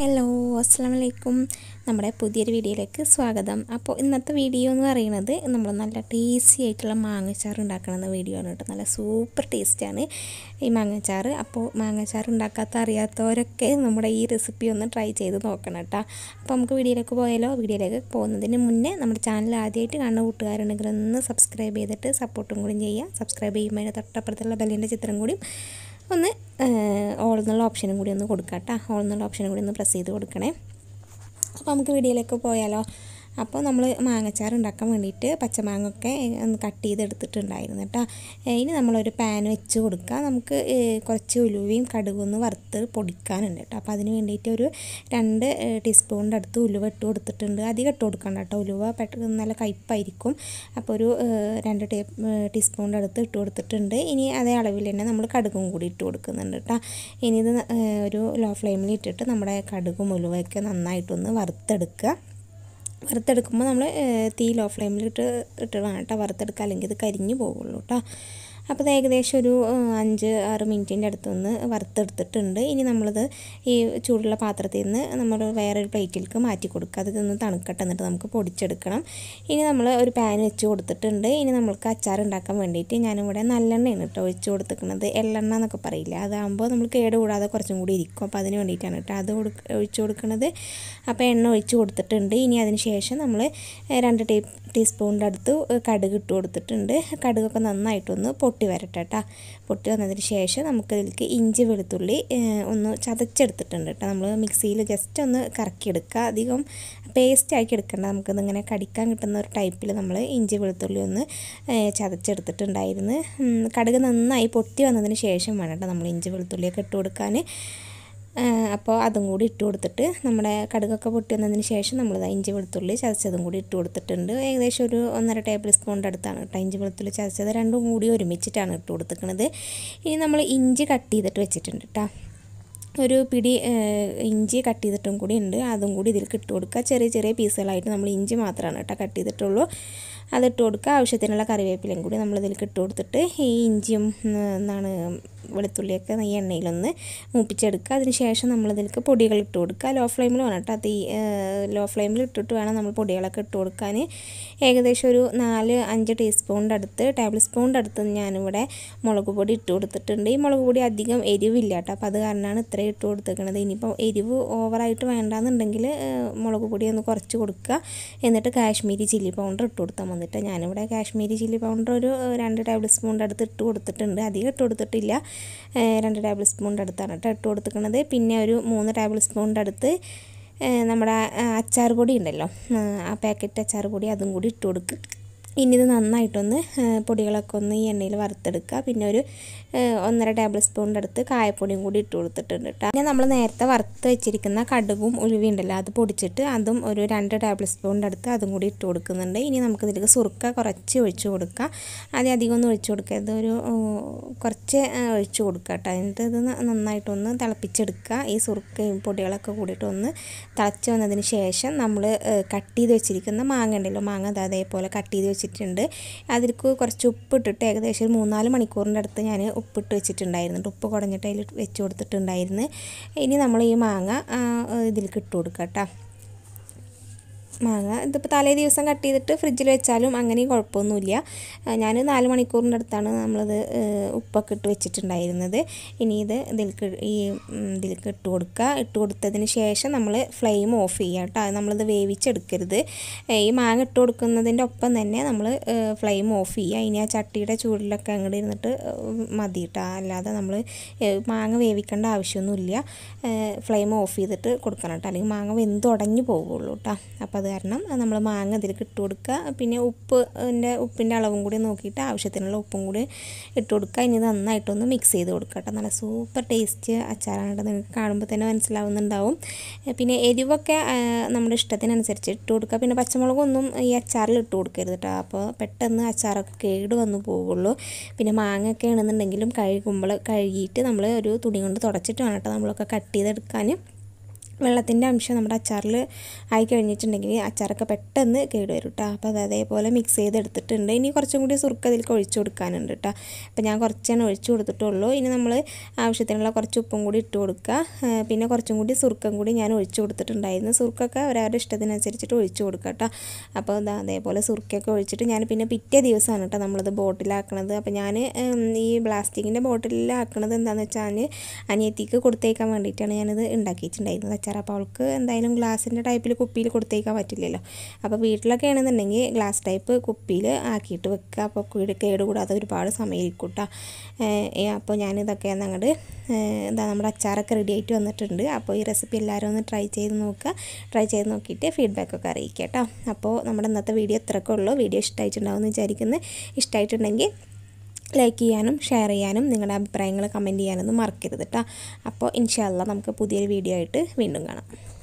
hello അസ്സാം വലൈക്കും നമ്മുടെ പുതിയൊരു വീഡിയോയിലേക്ക് സ്വാഗതം അപ്പോൾ ഇന്നത്തെ വീഡിയോ എന്ന് പറയുന്നത് നമ്മൾ നല്ല ടേസ്റ്റി ആയിട്ടുള്ള മാങ്ങച്ചാർ ഉണ്ടാക്കണമെന്ന വീഡിയോ ആണ് കേട്ടോ നല്ല സൂപ്പർ ടേസ്റ്റാണ് ഈ മാങ്ങച്ചാർ അപ്പോൾ മാങ്ങച്ചാർ ഉണ്ടാക്കാത്ത അറിയാത്തവരൊക്കെ നമ്മുടെ ഈ റെസിപ്പി ഒന്ന് ട്രൈ ചെയ്ത് നോക്കണം കേട്ടോ അപ്പോൾ നമുക്ക് വീഡിയോയിലേക്ക് പോയാലോ വീഡിയോയിലേക്ക് പോകുന്നതിന് മുന്നേ നമ്മുടെ ചാനൽ ആദ്യമായിട്ട് കാണുന്ന കൂട്ടുകാരുണ്ടെങ്കിൽ ഒന്ന് സബ്സ്ക്രൈബ് ചെയ്തിട്ട് സപ്പോർട്ടും കൂടി ചെയ്യുക സബ്സ്ക്രൈബ് ചെയ്യുമ്പോൾ തൊട്ടപ്പുറത്തുള്ള ബെല്ലിൻ്റെ ചിത്രം കൂടിയും ഒന്ന് ഓൾ എന്നുള്ള ഓപ്ഷനും കൂടി ഒന്ന് കൊടുക്കാം കേട്ടോ ഓൾ എന്നുള്ള ഓപ്ഷനും കൂടി ഒന്ന് പ്രസ് ചെയ്ത് കൊടുക്കണേ അപ്പോൾ നമുക്ക് വീഡിയോയിലേക്ക് പോയാലോ അപ്പോൾ നമ്മൾ മാങ്ങച്ചാർ ഉണ്ടാക്കാൻ വേണ്ടിയിട്ട് പച്ചമാങ്ങൊക്കെ ഒന്ന് കട്ട് ചെയ്തെടുത്തിട്ടുണ്ടായിരുന്നു കേട്ടോ ഇനി നമ്മളൊരു പാൻ വെച്ച് കൊടുക്കുക നമുക്ക് കുറച്ച് ഉലുവയും കടുകൊന്ന് വറുത്ത് പൊടിക്കാനുണ്ട് കേട്ടോ അപ്പോൾ അതിന് വേണ്ടിയിട്ട് ഒരു രണ്ട് ടീസ്പൂണിൻ്റെ അടുത്ത് ഉലുവ ഇട്ട് കൊടുത്തിട്ടുണ്ട് അധികം ഇട്ട് കൊടുക്കണ്ട കേട്ടോ ഉലുവ പെട്ടെന്ന് നല്ല കയ്പ്പായിരിക്കും അപ്പോൾ ഒരു രണ്ട് ടേ ടീസ്പൂണിൻ്റെ അടുത്ത് ഇട്ട് കൊടുത്തിട്ടുണ്ട് ഇനി അതേ അളവിൽ തന്നെ നമ്മൾ കടുകും കൂടി ഇട്ട് കൊടുക്കുന്നുണ്ട് കേട്ടോ ഇനി ഇത് ഒരു ലോ ഫ്ലെയിമിൽ ഇട്ടിട്ട് നമ്മുടെ കടുകും ഉലുവയൊക്കെ നന്നായിട്ടൊന്ന് വറുത്തെടുക്കുക വറുത്തെടുക്കുമ്പോൾ നമ്മൾ തീ ലോ ഫ്ലെയിമിലിട്ട് ഇട്ട് ഇട്ടതാണ് കേട്ടോ വറുത്തെടുക്കുക അല്ലെങ്കിൽ ഇത് കരിഞ്ഞു പോകുള്ളൂ കേട്ടോ അപ്പോൾ അത് ഏകദേശം ഒരു അഞ്ച് ആറ് മിനിറ്റിൻ്റെ അടുത്തുനിന്ന് വറുത്തെടുത്തിട്ടുണ്ട് ഇനി നമ്മളത് ഈ ചൂടുള്ള പാത്രത്തിൽ നിന്ന് നമ്മൾ വേറൊരു പ്ലേറ്റിലേക്ക് മാറ്റി കൊടുക്കുക അതൊന്ന് തണുക്കട്ടെ എന്നിട്ട് നമുക്ക് പൊടിച്ചെടുക്കണം ഇനി നമ്മൾ ഒരു പാൻ വെച്ച് കൊടുത്തിട്ടുണ്ട് ഇനി നമ്മൾക്ക് അച്ചാർ ഉണ്ടാക്കാൻ വേണ്ടിയിട്ട് ഞാനിവിടെ നല്ലെണ്ണയാണ് കേട്ടോ ഒഴിച്ച് കൊടുത്തിരിക്കുന്നത് എള്ളെണ്ണ എന്നൊക്കെ പറയില്ല അതാകുമ്പോൾ നമ്മൾ കൂടാതെ കുറച്ചും കൂടി ഇരിക്കും അപ്പോൾ അതിന് വേണ്ടിയിട്ടാണ് കേട്ടോ അത് ഒഴിച്ച് കൊടുക്കുന്നത് അപ്പോൾ എണ്ണ ഒഴിച്ച് കൊടുത്തിട്ടുണ്ട് ഇനി അതിന് ശേഷം നമ്മൾ രണ്ട് ടീ ടീസ്പൂണിൻ്റെ അടുത്ത് കടുക് ഇട്ട് കൊടുത്തിട്ടുണ്ട് കടുകൊക്കെ നന്നായിട്ടൊന്ന് പൊട്ടി പൊട്ടി വരട്ടെ കേട്ടോ പൊട്ടി വന്നതിന് ശേഷം നമുക്കതിലേക്ക് ഇഞ്ചി വെളുത്തുള്ളി ഒന്ന് ചതച്ചെടുത്തിട്ടുണ്ട് കേട്ടോ നമ്മൾ മിക്സിയിൽ ജസ്റ്റ് ഒന്ന് കറക്കിയെടുക്കുക അധികം പേസ്റ്റ് ആക്കി എടുക്കേണ്ട നമുക്കിതിങ്ങനെ കടിക്കാൻ കിട്ടുന്ന ഒരു ടൈപ്പിൽ നമ്മൾ ഇഞ്ചി വെളുത്തുള്ളി ഒന്ന് ചതച്ചെടുത്തിട്ടുണ്ടായിരുന്നു കടുക് നന്നായി പൊട്ടി വന്നതിന് ശേഷം വേണം കേട്ടോ നമ്മൾ ഇഞ്ചി വെളുത്തുള്ളിയൊക്കെ ഇട്ട് കൊടുക്കാൻ അപ്പോൾ അതും കൂടി ഇട്ട് കൊടുത്തിട്ട് നമ്മുടെ കടുകൊക്കെ വന്നതിന് ശേഷം നമ്മൾ ഇഞ്ചി വെളുത്തുള്ളി ചതച്ചതും കൂടി ഇട്ട് കൊടുത്തിട്ടുണ്ട് ഏകദേശം ഒരു ഒന്നര ടേബിൾ സ്പൂണിൻ്റെ അടുത്താണ് കേട്ടോ ഇഞ്ചി വെളുത്തുള്ളി ചതച്ചത് രണ്ടും കൂടി ഒരുമിച്ചിട്ടാണ് ഇട്ട് കൊടുത്തിരിക്കുന്നത് ഇനി നമ്മൾ ഇഞ്ചി കട്ട് ചെയ്തിട്ട് വെച്ചിട്ടുണ്ട് കേട്ടോ ഒരു പിടി ഇഞ്ചി കട്ട് ചെയ്തിട്ടും കൂടി ഉണ്ട് അതും കൂടി ഇതിൽ ഇട്ട് കൊടുക്കുക ചെറിയ ചെറിയ പീസുകളായിട്ട് നമ്മൾ ഇഞ്ചി മാത്രമാണ് കേട്ടോ കട്ട് ചെയ്തിട്ടുള്ളൂ അതിട്ട് കൊടുക്കുക ആവശ്യത്തിനുള്ള കറിവേപ്പിലയും കൂടി നമ്മൾ ഇതിൽ ഇട്ട് കൊടുത്തിട്ട് ഈ ഇഞ്ചിയും എന്താണ് വെളുത്തുള്ളിയൊക്കെ ഈ എണ്ണയിലൊന്ന് മൂപ്പിച്ചെടുക്കുക അതിനുശേഷം നമ്മളതിലേക്ക് പൊടികൾ ഇട്ട് കൊടുക്കുക ലോ ഫ്ലെയിമിൽ വേണം കേട്ടോ തീ ലോ ഫ്ലെയിമിൽ ഇട്ടിട്ട് വേണം നമ്മൾ പൊടികളൊക്കെ ഇട്ട് കൊടുക്കാൻ ഏകദേശം ഒരു നാല് അഞ്ച് ടീസ്പൂണിൻ്റെ അടുത്ത് ടേബിൾ സ്പൂണിൻ്റെ അടുത്ത് ഞാനിവിടെ മുളക് പൊടി ഇട്ട് കൊടുത്തിട്ടുണ്ട് ഈ മുളക് പൊടി അധികം എരിവില്ല കേട്ടോ അപ്പോൾ അത് കാരണമാണ് ഇത്രയും ഇട്ട് കൊടുത്തേക്കണത് ഇനിയിപ്പോൾ എരിവ് ഓവറായിട്ട് വേണ്ടാന്നുണ്ടെങ്കിൽ മുളക് പൊടി ഒന്ന് കുറച്ച് കൊടുക്കുക എന്നിട്ട് കാശ്മീരി ചില്ലി പൗഡർ ഇട്ട് കൊടുത്താൽ വന്നിട്ട് ഞാനിവിടെ കാശ്മീരി ചില്ലി പൗഡർ ഒരു രണ്ട് ടേബിൾ സ്പൂണിൻ്റെ അടുത്ത് ഇട്ട് കൊടുത്തിട്ടുണ്ട് അധികം ഇട്ട് കൊടുത്തിട്ടില്ല രണ്ട് ടേബിൾ സ്പൂണിൻ്റെ അടുത്താണ് കേട്ടോ ഇട്ട് കൊടുത്തിരിക്കുന്നത് പിന്നെ ഒരു മൂന്ന് ടേബിൾ സ്പൂണിൻ്റെ അടുത്ത് നമ്മുടെ അച്ചാർ പൊടി ഉണ്ടല്ലോ ആ പാക്കറ്റ് അച്ചാർ പൊടി അതും കൂടി ഇട്ട് കൊടുക്കുക ഇനി ഇത് നന്നായിട്ടൊന്ന് പൊടികളൊക്കെ ഒന്ന് ഈ എണ്ണയിൽ വറുത്തെടുക്കുക പിന്നെ ഒരു ഒന്നര ടേബിൾ സ്പൂണിൻ്റെ അടുത്ത് കായപ്പൊടിയും കൂടി ഇട്ട് കൊടുത്തിട്ടുണ്ട് കേട്ടോ പിന്നെ നമ്മൾ നേരത്തെ വറുത്ത് വെച്ചിരിക്കുന്ന കടുകും ഉലുവിയുണ്ടല്ലോ അത് പൊടിച്ചിട്ട് അതും ഒരു രണ്ട് ടേബിൾ സ്പൂണിൻ്റെ അടുത്ത് അതും കൂടി ഇട്ട് കൊടുക്കുന്നുണ്ട് ഇനി നമുക്ക് ഇതിലേക്ക് സുറുക്ക കുറച്ച് ഒഴിച്ച് കൊടുക്കുക അതേ അധികം ഒന്നും ഒഴിച്ച് കൊടുക്കരുത് ഒരു കുറച്ച് ഒഴിച്ച് കൊടുക്കുക കേട്ടോ എന്നിട്ട് ഇത് നന്നായിട്ടൊന്ന് തിളപ്പിച്ചെടുക്കുക ഈ സുറുക്കയും പൊടികളൊക്കെ കൂടിയിട്ട് ഒന്ന് തിളച്ച് വന്നതിന് ശേഷം നമ്മൾ കട്ട് ചെയ്ത് വെച്ചിരിക്കുന്ന മാങ്ങ ഉണ്ടല്ലോ മാങ്ങ അതേപോലെ കട്ട് ചെയ്ത് വെച്ചിരിക്കുന്നത് വെച്ചിട്ടുണ്ട് അതിലേക്ക് കുറച്ച് ഉപ്പ് ഇട്ടിട്ട് ഏകദേശം ഒരു മൂന്നാല് മണിക്കൂറിൻ്റെ അടുത്ത് ഞാൻ ഉപ്പിട്ട് വെച്ചിട്ടുണ്ടായിരുന്നു ഉപ്പ് കുടഞ്ഞിട്ട് അതിൽ വെച്ച് കൊടുത്തിട്ടുണ്ടായിരുന്നു ഇനി നമ്മൾ ഈ മാങ്ങ ഇതിലേക്ക് ഇട്ട് കൊടുക്കാം കേട്ടോ മാങ്ങ ഇതിപ്പോൾ തലേ ദിവസം കട്ട് ചെയ്തിട്ട് ഫ്രിഡ്ജിൽ വെച്ചാലും അങ്ങനെയും കുഴപ്പമൊന്നുമില്ല ഞാൻ നാല് മണിക്കൂറിൻ്റെ അടുത്താണ് നമ്മളത് ഉപ്പൊക്കെ ഇട്ട് വെച്ചിട്ടുണ്ടായിരുന്നത് ഇനി ഇത് ഇതിൽക്ക് ഈ ഇതിലേക്ക് ഇട്ട് കൊടുക്കുക ഇട്ട് കൊടുത്തതിന് ശേഷം നമ്മൾ ഫ്ലെയിം ഓഫ് ചെയ്യുക കേട്ടോ നമ്മളത് വേവിച്ചെടുക്കരുത് ഈ മാങ്ങ ഇട്ട് കൊടുക്കുന്നതിൻ്റെ ഒപ്പം തന്നെ നമ്മൾ ഫ്ലെയിം ഓഫ് ചെയ്യുക ഇനി ആ ചട്ടിയുടെ ചൂടിലൊക്കെ അങ്ങോട്ട് ഇരുന്നിട്ട് മതി കേട്ടോ അല്ലാതെ നമ്മൾ മാങ്ങ വേവിക്കേണ്ട ആവശ്യമൊന്നുമില്ല ഫ്ലെയിം ഓഫ് ചെയ്തിട്ട് കൊടുക്കണം കേട്ടോ അല്ലെങ്കിൽ മാങ്ങ വെന്ത് ഉടഞ്ഞു പോകുള്ളൂ കേട്ടോ അപ്പോൾ അത് കാരണം നമ്മൾ മാങ്ങ ഇതിലേക്ക് ഇട്ട് കൊടുക്കുക പിന്നെ ഉപ്പ് ഉപ്പിൻ്റെ അളവും കൂടി നോക്കിയിട്ട് ആവശ്യത്തിനുള്ള ഉപ്പും കൂടി ഇട്ട് കൊടുക്കുക ഇനി നന്നായിട്ടൊന്ന് മിക്സ് ചെയ്ത് കൊടുക്കുക കേട്ടോ നല്ല സൂപ്പർ ടേസ്റ്റ് അച്ചാറാണ് കേട്ടോ നിങ്ങൾക്ക് കാണുമ്പോൾ തന്നെ മനസ്സിലാവുന്നുണ്ടാവും പിന്നെ എരിവൊക്കെ നമ്മുടെ ഇഷ്ടത്തിനനുസരിച്ച് ഇട്ട് കൊടുക്കുക പിന്നെ പച്ചമുളകൊന്നും ഈ അച്ചാറിൽ ഇട്ട് കൊടുക്കരുത് കേട്ടോ അപ്പോൾ പെട്ടെന്ന് അച്ചാറൊക്കെ കേട് വന്നു പോവുള്ളൂ പിന്നെ മാങ്ങയൊക്കെ ആണെന്നുണ്ടെങ്കിലും കഴുകുമ്പോൾ കഴുകിയിട്ട് നമ്മൾ ഒരു തുണി കൊണ്ട് തുടച്ചിട്ട് വേണം കേട്ടോ നമ്മളൊക്കെ കട്ട് ചെയ്തെടുക്കാനും വെള്ളത്തിൻ്റെ അംശം നമ്മുടെ അച്ചാറിൽ ആയി കഴിഞ്ഞിട്ടുണ്ടെങ്കിൽ അച്ചാറൊക്കെ പെട്ടെന്ന് കേട് വരും കേട്ടോ അപ്പോൾ അത് അതേപോലെ മിക്സ് ചെയ്തെടുത്തിട്ടുണ്ട് ഇനി കുറച്ചും കൂടി സുർക്ക് അതിലേക്ക് ഒഴിച്ചു കൊടുക്കാനുണ്ട് കേട്ടോ അപ്പോൾ ഞാൻ കുറച്ചാണ് ഒഴിച്ചു കൊടുത്തിട്ടുള്ളൂ ഇനി നമ്മൾ ആവശ്യത്തിനുള്ള കുറച്ച് ഉപ്പും കൂടി ഇട്ട് കൊടുക്കുക പിന്നെ കുറച്ചും കൂടി സുറുക്കം കൂടി ഞാൻ ഒഴിച്ചു കൊടുത്തിട്ടുണ്ടായിരുന്നു സുർക്കൊക്കെ അവരവരുടെ ഇഷ്ടത്തിനനുസരിച്ചിട്ട് ഒഴിച്ചു കൊടുക്കുക കേട്ടോ അപ്പോൾ ഇത് അതേപോലെ സുർക്കൊക്കെ ഒഴിച്ചിട്ട് ഞാൻ പിന്നെ പിറ്റേ ദിവസമാണ് കേട്ടോ നമ്മളത് ബോട്ടിലാക്കണത് അപ്പോൾ ഞാൻ ഈ പ്ലാസ്റ്റിക്കിൻ്റെ ബോട്ടിലാക്കണത് എന്താണെന്ന് വെച്ചാൽ അനിയത്തിക്ക് കൊടുത്തേക്കാൻ വേണ്ടിയിട്ടാണ് ഞാനത് ഉണ്ടാക്കിയിട്ടുണ്ടായിരുന്നത് അച്ചാർ അപ്പോൾ അവൾക്ക് എന്തായാലും ഗ്ലാസിൻ്റെ ടൈപ്പിൽ കുപ്പിയിൽ കൊടുത്തേക്കാൻ പറ്റില്ലല്ലോ അപ്പോൾ വീട്ടിലൊക്കെ ആണെന്നുണ്ടെങ്കിൽ ഗ്ലാസ് ടൈപ്പ് കുപ്പിയിൽ ആക്കിയിട്ട് വെക്കുക അപ്പോൾ കേടുകൂടാതെ ഒരുപാട് സമയമായിരിക്കൂട്ടോ അപ്പോൾ ഞാനിതൊക്കെ ഞങ്ങളുടെ എന്താ നമ്മുടെ അച്ചാറൊക്കെ റെഡി ആയിട്ട് വന്നിട്ടുണ്ട് അപ്പോൾ ഈ റെസിപ്പി എല്ലാവരും ഒന്ന് ട്രൈ ചെയ്ത് നോക്കുക ട്രൈ ചെയ്ത് നോക്കിയിട്ട് ഫീഡ്ബാക്കൊക്കെ അറിയിക്കുക കേട്ടോ അപ്പോൾ നമ്മുടെ ഇന്നത്തെ വീഡിയോ ഇത്രയൊക്കെ ഉള്ളൂ വീഡിയോ ഇഷ്ടമായിട്ടുണ്ടാവും എന്ന് വിചാരിക്കുന്നത് ഇഷ്ടമായിട്ടുണ്ടെങ്കിൽ ലൈക്ക് ചെയ്യാനും ഷെയർ ചെയ്യാനും നിങ്ങളുടെ അഭിപ്രായങ്ങൾ കമൻറ്റ് ചെയ്യാനൊന്നും മറക്കരുത് കേട്ടോ അപ്പോൾ ഇൻഷാല്ല നമുക്ക് പുതിയൊരു വീഡിയോ ആയിട്ട് വീണ്ടും കാണാം